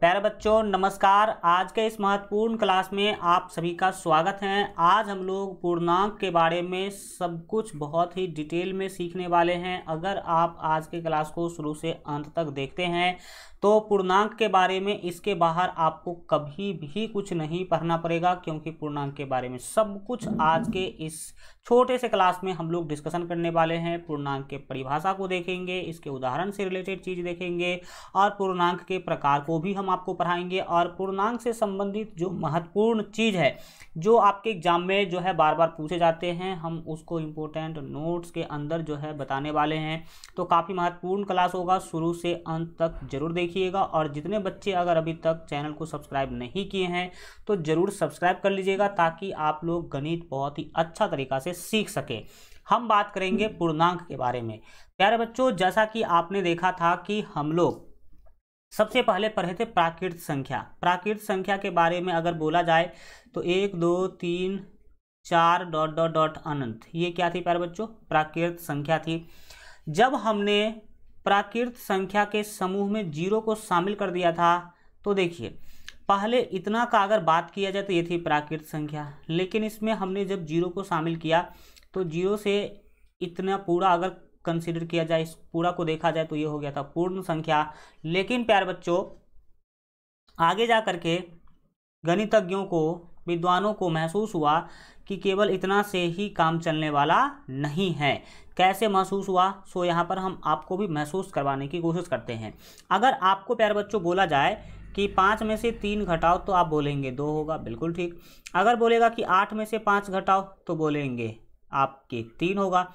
प्यारे बच्चों नमस्कार आज के इस महत्वपूर्ण क्लास में आप सभी का स्वागत है आज हम लोग पूर्णांक के बारे में सब कुछ बहुत ही डिटेल में सीखने वाले हैं अगर आप आज के क्लास को शुरू से अंत तक देखते हैं तो पूर्णांक के बारे में इसके बाहर आपको कभी भी कुछ नहीं पढ़ना पड़ेगा क्योंकि पूर्णांक के बारे में सब कुछ आज के इस छोटे से क्लास में हम लोग डिस्कशन करने वाले हैं पूर्णांक के परिभाषा को देखेंगे इसके उदाहरण से रिलेटेड चीज़ देखेंगे और पूर्णांक के प्रकार को भी हम हम आपको पढ़ाएंगे और पूर्णांक से संबंधित जो महत्वपूर्ण चीज़ है जो आपके एग्जाम में जो है बार बार पूछे जाते हैं हम उसको इम्पोर्टेंट नोट्स के अंदर जो है बताने वाले हैं तो काफ़ी महत्वपूर्ण क्लास होगा शुरू से अंत तक जरूर देखिएगा और जितने बच्चे अगर अभी तक चैनल को सब्सक्राइब नहीं किए हैं तो ज़रूर सब्सक्राइब कर लीजिएगा ताकि आप लोग गणित बहुत ही अच्छा तरीका से सीख सकें हम बात करेंगे पूर्णांक के बारे में प्यारे बच्चों जैसा कि आपने देखा था कि हम लोग सबसे पहले पढ़े थे प्राकृत संख्या प्राकृत संख्या के बारे में अगर बोला जाए तो एक दो तीन चार डॉट डॉट डॉट अनंत ये क्या थी प्यारे बच्चों प्राकृत संख्या थी जब हमने प्राकृत संख्या के समूह में जीरो को शामिल कर दिया था तो देखिए पहले इतना का अगर बात किया जाए तो ये थी प्राकृत संख्या लेकिन इसमें हमने जब जीरो को शामिल किया तो जीरो से इतना पूरा अगर कंसिडर किया जाए इस पूरा को देखा जाए तो ये हो गया था पूर्ण संख्या लेकिन प्यार बच्चों आगे जा करके गणितज्ञों को विद्वानों को महसूस हुआ कि केवल इतना से ही काम चलने वाला नहीं है कैसे महसूस हुआ सो यहाँ पर हम आपको भी महसूस करवाने की कोशिश करते हैं अगर आपको प्यार बच्चों बोला जाए कि पाँच में से तीन घटाओ तो आप बोलेंगे दो होगा बिल्कुल ठीक अगर बोलेगा कि आठ में से पाँच घटाओ तो बोलेंगे आपके तीन होगा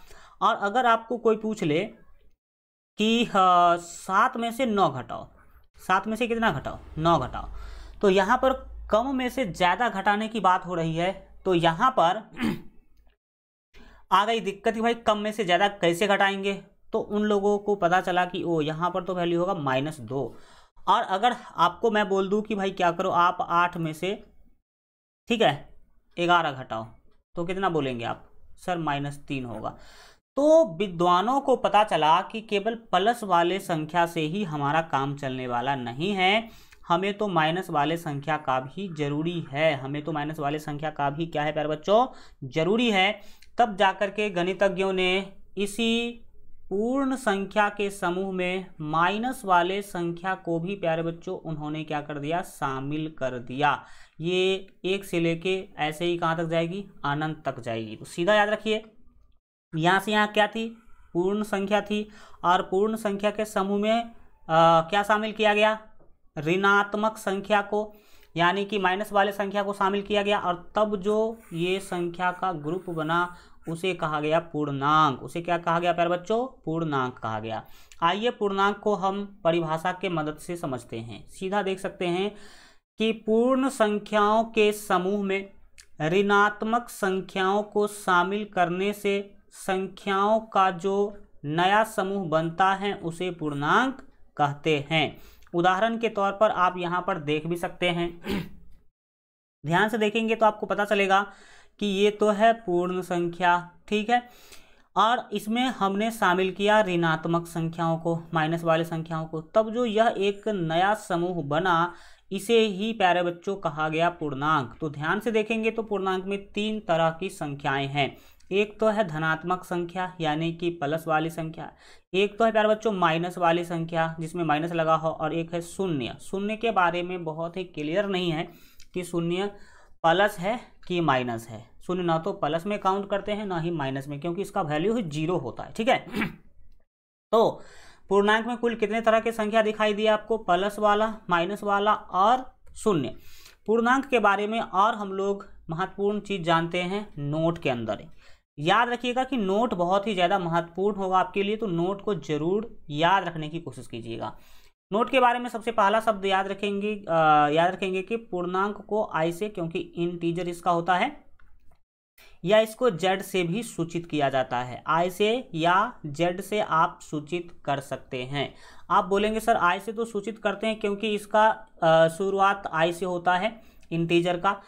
और अगर आपको कोई पूछ ले कि सात में से नौ घटाओ सात में से कितना घटाओ नौ घटाओ तो यहाँ पर कम में से ज़्यादा घटाने की बात हो रही है तो यहाँ पर आ गई दिक्कत कि भाई कम में से ज़्यादा कैसे घटाएंगे तो उन लोगों को पता चला कि ओ यहाँ पर तो वैल्यू होगा माइनस दो और अगर आपको मैं बोल दूँ कि भाई क्या करो आप आठ में से ठीक है ग्यारह घटाओ तो कितना बोलेंगे आप सर माइनस तीन होगा तो विद्वानों को पता चला कि केवल प्लस वाले संख्या से ही हमारा काम चलने वाला नहीं है हमें तो माइनस वाले संख्या का भी जरूरी है हमें तो माइनस वाले संख्या का भी क्या है प्यारे बच्चों जरूरी है तब जाकर के गणितज्ञों ने इसी पूर्ण संख्या के समूह में माइनस वाले संख्या को भी प्यारे बच्चों उन्होंने क्या कर दिया शामिल कर दिया ये एक से लेके ऐसे ही कहाँ तक जाएगी अनंत तक जाएगी तो सीधा याद रखिए यहाँ से यहाँ क्या थी पूर्ण संख्या थी और पूर्ण संख्या के समूह में आ, क्या शामिल किया गया ऋणात्मक संख्या को यानी कि माइनस वाले संख्या को शामिल किया गया और तब जो ये संख्या का ग्रुप बना उसे कहा गया पूर्णांक उसे क्या कहा गया प्यार बच्चों पूर्णांक कहा गया आइए पूर्णांक को हम परिभाषा के मदद से समझते हैं सीधा देख सकते हैं कि पूर्ण संख्याओं के समूह में ऋणात्मक संख्याओं को शामिल करने से संख्याओं का जो नया समूह बनता है उसे पूर्णांक कहते हैं उदाहरण के तौर पर आप यहाँ पर देख भी सकते हैं ध्यान से देखेंगे तो आपको पता चलेगा कि ये तो है पूर्ण संख्या ठीक है और इसमें हमने शामिल किया ऋणात्मक संख्याओं को माइनस वाले संख्याओं को तब जो यह एक नया समूह बना इसे ही प्यारे बच्चों कहा गया पूर्णांक तो ध्यान से देखेंगे तो पूर्णांक में तीन तरह की संख्याएं हैं एक तो है धनात्मक संख्या यानी कि प्लस वाली संख्या एक तो है प्यारे बच्चों माइनस वाली संख्या जिसमें माइनस लगा हो और एक है शून्य शून्य के बारे में बहुत ही क्लियर नहीं है कि शून्य प्लस है कि माइनस है शून्य ना तो प्लस में काउंट करते हैं ना ही माइनस में क्योंकि इसका वैल्यू ही जीरो होता है ठीक है तो पूर्णांक में कुल कितने तरह की संख्या दिखाई दी आपको प्लस वाला माइनस वाला और शून्य पूर्णांक के बारे में और हम लोग महत्वपूर्ण चीज़ जानते हैं नोट के अंदर याद रखिएगा कि नोट बहुत ही ज़्यादा महत्वपूर्ण होगा आपके लिए तो नोट को जरूर याद रखने की कोशिश कीजिएगा नोट के बारे में सबसे पहला शब्द याद रखेंगे आ, याद रखेंगे कि पूर्णांक को आई से क्योंकि इंटीजर इसका होता है या इसको जेड से भी सूचित किया जाता है आई से या जेड से आप सूचित कर सकते हैं आप बोलेंगे सर आई से तो सूचित करते हैं क्योंकि इसका शुरुआत आई से होता है इंटीजर का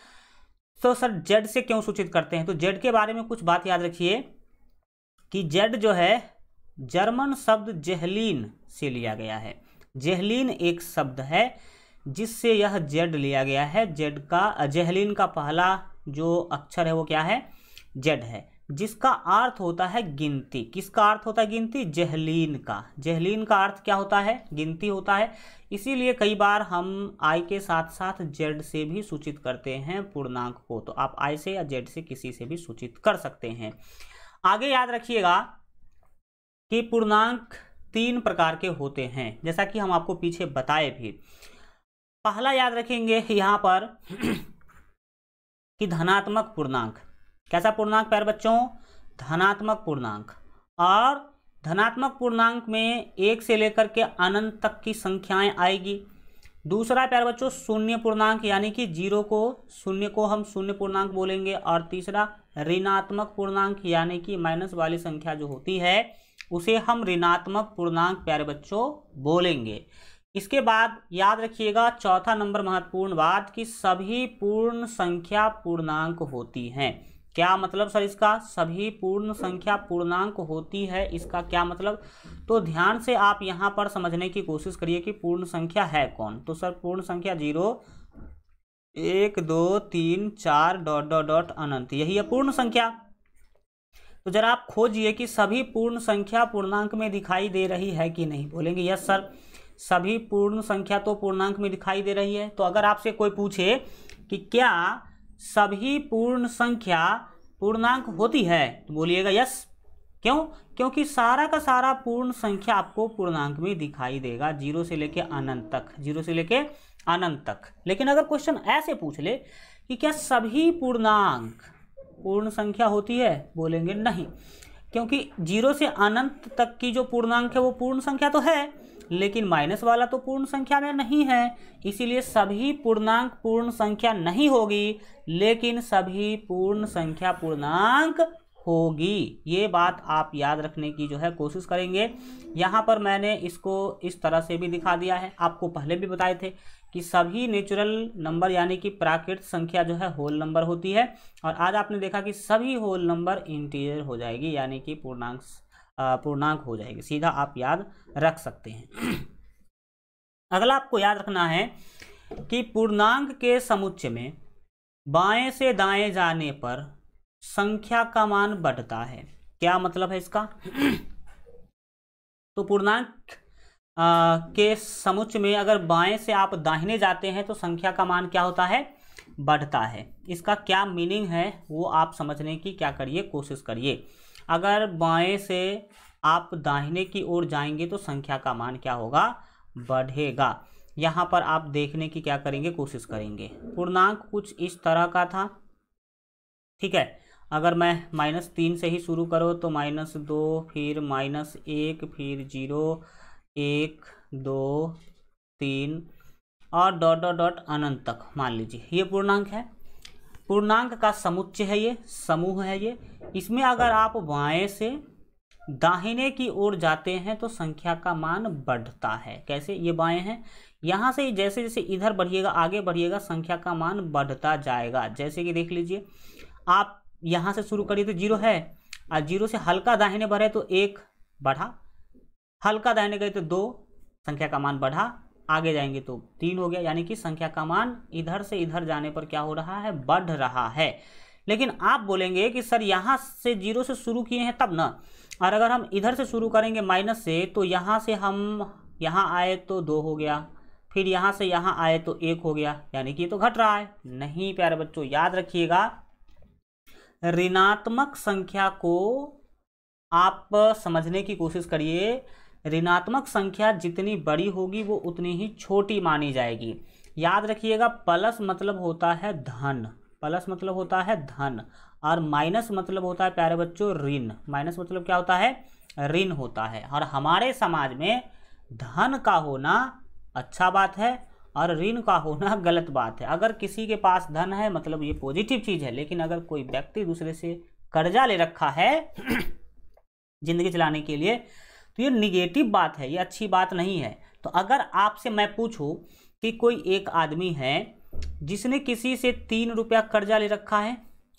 तो सर जेड से क्यों सूचित करते हैं तो जेड के बारे में कुछ बात याद रखिए कि जेड जो है जर्मन शब्द जेहलीन से लिया गया है जेहलीन एक शब्द है जिससे यह जेड लिया गया है जेड का जेहलीन का पहला जो अक्षर है वो क्या है जेड है जिसका अर्थ होता है गिनती किसका अर्थ होता है गिनती जहलीन का जहलीन का अर्थ क्या होता है गिनती होता है इसीलिए कई बार हम आई के साथ साथ जेड से भी सूचित करते हैं पूर्णांक को तो आप आई से या जेड से किसी से भी सूचित कर सकते हैं आगे याद रखिएगा कि पूर्णांक तीन प्रकार के होते हैं जैसा कि हम आपको पीछे बताए भी पहला याद रखेंगे यहाँ पर कि धनात्मक पूर्णांक कैसा पूर्णांक प्यार बच्चों धनात्मक पूर्णांक और धनात्मक पूर्णांक में एक से लेकर के अनंत तक की संख्याएं आएगी दूसरा प्यार बच्चों शून्य पूर्णांक यानी कि जीरो को शून्य को हम शून्य पूर्णांक बोलेंगे और तीसरा ऋणात्मक पूर्णांक यानी कि माइनस वाली संख्या जो होती है उसे हम ऋणात्मक पूर्णांक प्यारे बच्चों बोलेंगे इसके बाद याद रखिएगा चौथा नंबर महत्वपूर्ण बात कि सभी पूर्ण संख्या पूर्णांक होती हैं क्या मतलब सर इसका सभी पूर्ण संख्या पूर्णांक होती है इसका क्या मतलब तो ध्यान से आप यहाँ पर समझने की कोशिश करिए कि पूर्ण संख्या है कौन तो सर पूर्ण संख्या जीरो एक दो तीन चार डॉट डॉट डॉट अनंत यही है पूर्ण संख्या तो जरा आप खोजिए कि सभी पूर्ण संख्या पूर्णांक में दिखाई दे रही है कि नहीं बोलेंगे यस सर सभी पूर्ण संख्या तो पूर्णांक में दिखाई दे रही है तो अगर आपसे कोई पूछे कि क्या सभी पूर्ण संख्या पूर्णांक होती है तो बोलिएगा यस क्यों क्योंकि सारा का सारा पूर्ण संख्या आपको पूर्णांक में दिखाई देगा जीरो से लेके अनंत तक जीरो से लेके अनंत तक लेकिन अगर क्वेश्चन ऐसे पूछ ले कि क्या सभी पूर्णांक पूर्ण संख्या होती है बोलेंगे नहीं क्योंकि जीरो से अनंत तक की जो पूर्णांक है वो पूर्ण संख्या तो है लेकिन माइनस वाला तो पूर्ण संख्या में नहीं है इसीलिए सभी पूर्णांक पूर्ण संख्या नहीं होगी लेकिन सभी पूर्ण संख्या पूर्णांक होगी ये बात आप याद रखने की जो है कोशिश करेंगे यहाँ पर मैंने इसको इस तरह से भी दिखा दिया है आपको पहले भी बताए थे कि सभी नेचुरल नंबर यानी कि प्राकृत संख्या जो है होल नंबर होती है और आज आपने देखा कि सभी होल नंबर इंटीरियर हो जाएगी यानी कि पूर्णांक पूर्णांक हो जाएगी सीधा आप याद रख सकते हैं अगला आपको याद रखना है कि पूर्णांक के समुच्चय में बाएं से दाएं जाने पर संख्या का मान बढ़ता है क्या मतलब है इसका तो पूर्णांक के समुच्चय में अगर बाएं से आप दाहिने जाते हैं तो संख्या का मान क्या होता है बढ़ता है इसका क्या मीनिंग है वो आप समझने की क्या करिए कोशिश करिए अगर बाएं से आप दाहिने की ओर जाएंगे तो संख्या का मान क्या होगा बढ़ेगा यहाँ पर आप देखने की क्या करेंगे कोशिश करेंगे पूर्णांक कुछ इस तरह का था ठीक है अगर मैं माइनस तीन से ही शुरू करो तो माइनस दो फिर माइनस एक फिर जीरो एक दो तीन और डॉट डॉट डॉट अनंत तक मान लीजिए ये पूर्णांक है पूर्णांक का समुच्चय है ये समूह है ये इसमें अगर आप बाएं से दाहिने की ओर जाते हैं तो संख्या का मान बढ़ता है कैसे ये बाएं हैं यहाँ से जैसे जैसे इधर बढ़िएगा आगे बढ़िएगा संख्या का मान बढ़ता जाएगा जैसे कि देख लीजिए आप यहाँ से शुरू करिए तो जीरो है और जीरो से हल्का दाहिने बढ़े तो एक बढ़ा हल्का दाहिने गए तो दो संख्या का मान बढ़ा आगे जाएंगे तो तीन हो गया यानी कि संख्या का मान इधर से इधर जाने पर क्या हो रहा है बढ़ रहा है लेकिन आप बोलेंगे कि सर यहाँ से जीरो से शुरू किए हैं तब ना और अगर हम इधर से शुरू करेंगे माइनस से तो यहाँ से हम यहाँ आए तो दो हो गया फिर यहाँ से यहाँ आए तो एक हो गया यानी कि ये तो घट रहा है नहीं प्यारे बच्चों याद रखिएगा ऋणात्मक संख्या को आप समझने की कोशिश करिए ऋणात्मक संख्या जितनी बड़ी होगी वो उतनी ही छोटी मानी जाएगी याद रखिएगा प्लस मतलब होता है धन प्लस मतलब होता है धन और माइनस मतलब होता है प्यारे बच्चों ऋण माइनस मतलब क्या होता है ऋण होता है और हमारे समाज में धन का होना अच्छा बात है और ऋण का होना गलत बात है अगर किसी के पास धन है मतलब ये पॉजिटिव चीज़ है लेकिन अगर कोई व्यक्ति दूसरे से कर्जा ले रखा है जिंदगी चलाने के लिए तो ये निगेटिव बात है ये अच्छी बात नहीं है तो अगर आपसे मैं पूछूँ कि कोई एक आदमी है जिसने किसी से तीन रुपया कर्जा ले रखा है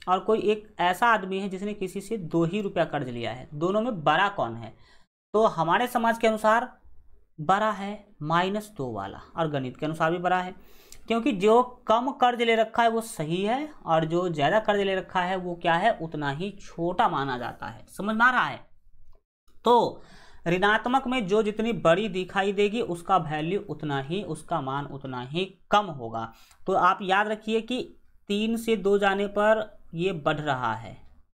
और कोई एक ऐसा आदमी है जिसने किसी से दो ही रुपया कर्ज लिया है दोनों में बड़ा कौन है तो हमारे समाज के अनुसार बड़ा है माइनस दो वाला और गणित के अनुसार भी बड़ा है क्योंकि जो कम कर्ज ले रखा है वो सही है और जो ज़्यादा कर्ज ले रखा है वो क्या है उतना ही छोटा माना जाता है समझ में आ रहा है तो ऋणात्मक में जो जितनी बड़ी दिखाई देगी उसका वैल्यू उतना ही उसका मान उतना ही कम होगा तो आप याद रखिए कि तीन से दो जाने पर ये बढ़ रहा है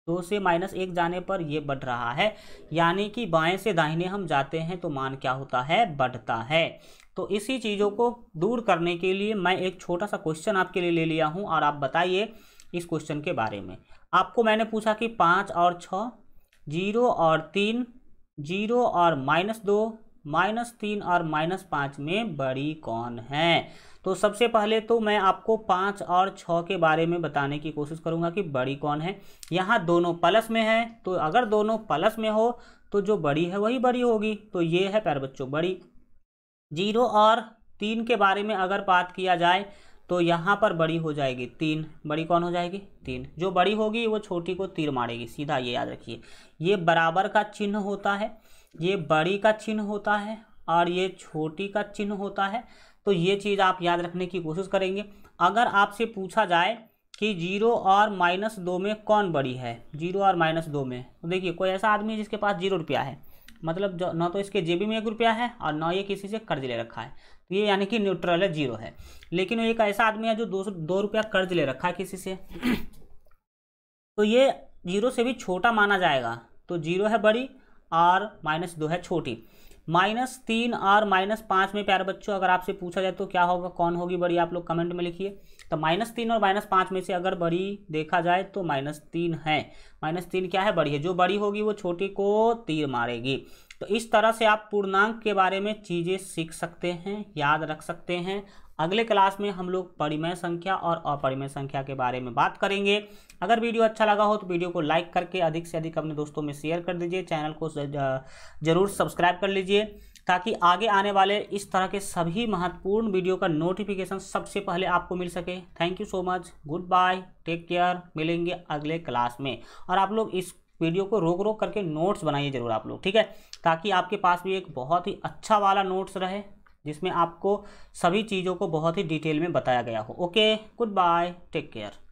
दो से माइनस एक जाने पर ये बढ़ रहा है यानी कि बाएं से दाहिने हम जाते हैं तो मान क्या होता है बढ़ता है तो इसी चीज़ों को दूर करने के लिए मैं एक छोटा सा क्वेश्चन आपके लिए ले लिया हूँ और आप बताइए इस क्वेश्चन के बारे में आपको मैंने पूछा कि पाँच और छ जीरो और तीन जीरो और माइनस दो माइनस तीन और माइनस पाँच में बड़ी कौन है तो सबसे पहले तो मैं आपको पाँच और छः के बारे में बताने की कोशिश करूंगा कि बड़ी कौन है यहाँ दोनों प्लस में है तो अगर दोनों प्लस में हो तो जो बड़ी है वही बड़ी होगी तो ये है प्यार बच्चों बड़ी जीरो और तीन के बारे में अगर बात किया जाए तो यहाँ पर बड़ी हो जाएगी तीन बड़ी कौन हो जाएगी तीन जो बड़ी होगी वो छोटी को तीर मारेगी सीधा ये याद रखिए ये बराबर का चिन्ह होता है ये बड़ी का चिन्ह होता है और ये छोटी का चिन्ह होता है तो ये चीज़ आप याद रखने की कोशिश करेंगे अगर आपसे पूछा जाए कि जीरो और माइनस दो में कौन बड़ी है जीरो और माइनस दो में तो देखिए कोई ऐसा आदमी है जिसके पास जीरो रुपया है मतलब जो ना तो इसके जेबी में एक रुपया है और ना ये किसी से कर्ज ले रखा है तो ये यानी कि न्यूट्रल है जीरो है लेकिन एक ऐसा आदमी है जो दो दो रुपया कर्ज ले रखा है किसी से तो ये जीरो से भी छोटा माना जाएगा तो जीरो है बड़ी और माइनस दो है छोटी माइनस तीन और माइनस पाँच में प्यारे बच्चों अगर आपसे पूछा जाए तो क्या होगा कौन होगी बड़ी आप लोग कमेंट में लिखिए तो माइनस तीन और माइनस पाँच में से अगर बड़ी देखा जाए तो माइनस तीन है माइनस तीन क्या है बड़ी है जो बड़ी होगी वो छोटी को तीर मारेगी तो इस तरह से आप पूर्णांक के बारे में चीज़ें सीख सकते हैं याद रख सकते हैं अगले क्लास में हम लोग परिमय संख्या और अपरिमय संख्या के बारे में बात करेंगे अगर वीडियो अच्छा लगा हो तो वीडियो को लाइक करके अधिक से अधिक अपने दोस्तों में शेयर कर दीजिए चैनल को जरूर सब्सक्राइब कर लीजिए ताकि आगे आने वाले इस तरह के सभी महत्वपूर्ण वीडियो का नोटिफिकेशन सबसे पहले आपको मिल सके thank you so much good bye take care मिलेंगे अगले क्लास में और आप लोग इस वीडियो को रोक रोक करके नोट्स बनाइए जरूर आप लोग ठीक है ताकि आपके पास भी एक बहुत ही अच्छा वाला नोट्स रहे जिसमें आपको सभी चीज़ों को बहुत ही डिटेल में बताया गया हो okay good bye take care